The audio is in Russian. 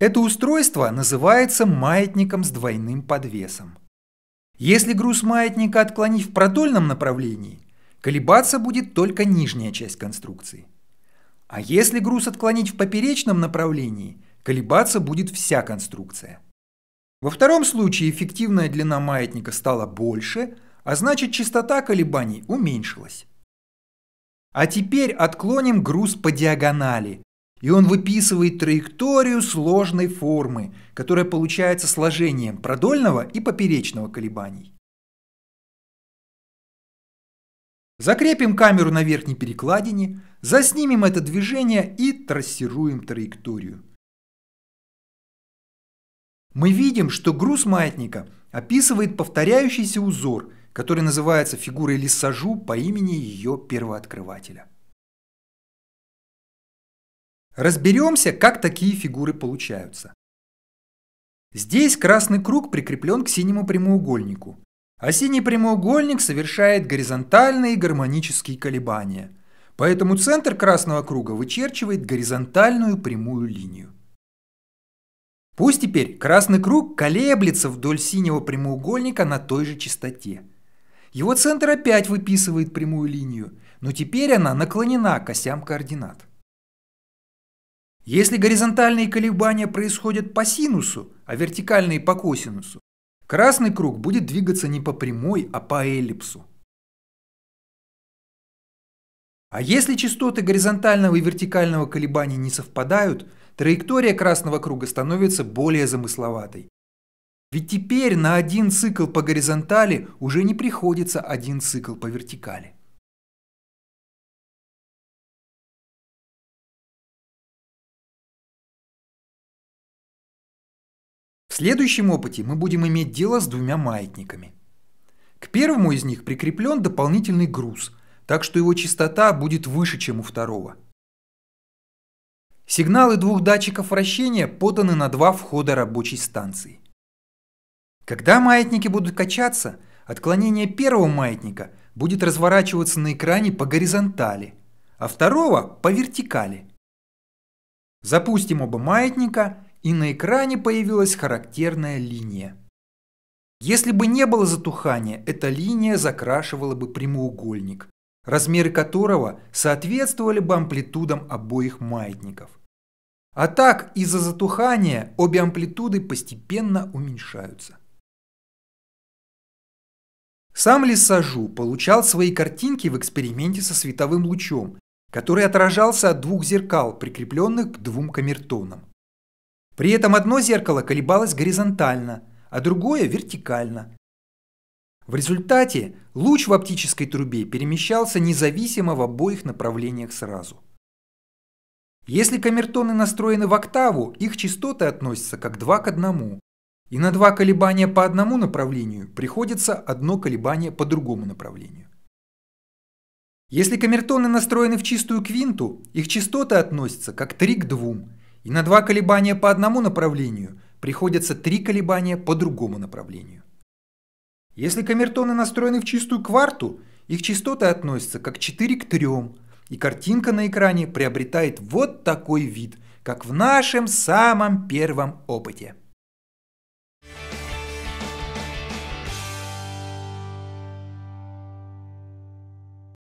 Это устройство называется маятником с двойным подвесом. Если груз маятника отклонить в продольном направлении, колебаться будет только нижняя часть конструкции. А если груз отклонить в поперечном направлении, колебаться будет вся конструкция. Во втором случае эффективная длина маятника стала больше, а значит частота колебаний уменьшилась. А теперь отклоним груз по диагонали, и он выписывает траекторию сложной формы, которая получается сложением продольного и поперечного колебаний. Закрепим камеру на верхней перекладине, заснимем это движение и трассируем траекторию. Мы видим, что груз маятника описывает повторяющийся узор, который называется фигурой Лиссажу по имени ее первооткрывателя. Разберемся, как такие фигуры получаются. Здесь красный круг прикреплен к синему прямоугольнику, а синий прямоугольник совершает горизонтальные гармонические колебания. Поэтому центр красного круга вычерчивает горизонтальную прямую линию. Пусть теперь красный круг колеблется вдоль синего прямоугольника на той же частоте. Его центр опять выписывает прямую линию, но теперь она наклонена к осям координат. Если горизонтальные колебания происходят по синусу, а вертикальные по косинусу, красный круг будет двигаться не по прямой, а по эллипсу. А если частоты горизонтального и вертикального колебания не совпадают, траектория красного круга становится более замысловатой. Ведь теперь на один цикл по горизонтали уже не приходится один цикл по вертикали. В следующем опыте мы будем иметь дело с двумя маятниками. К первому из них прикреплен дополнительный груз, так что его частота будет выше, чем у второго. Сигналы двух датчиков вращения поданы на два входа рабочей станции. Когда маятники будут качаться, отклонение первого маятника будет разворачиваться на экране по горизонтали, а второго по вертикали. Запустим оба маятника – и на экране появилась характерная линия. Если бы не было затухания, эта линия закрашивала бы прямоугольник, размеры которого соответствовали бы амплитудам обоих маятников. А так, из-за затухания обе амплитуды постепенно уменьшаются. Сам Лисажу получал свои картинки в эксперименте со световым лучом, который отражался от двух зеркал, прикрепленных к двум камертонам. При этом одно зеркало колебалось горизонтально, а другое вертикально. В результате луч в оптической трубе перемещался независимо в обоих направлениях сразу. Если камертоны настроены в октаву, их частоты относятся как два к одному, и на два колебания по одному направлению приходится одно колебание по другому направлению. Если камертоны настроены в чистую квинту, их частоты относятся как три к двум. И на два колебания по одному направлению приходятся три колебания по другому направлению. Если камертоны настроены в чистую кварту, их частоты относятся как 4 к 3, и картинка на экране приобретает вот такой вид, как в нашем самом первом опыте.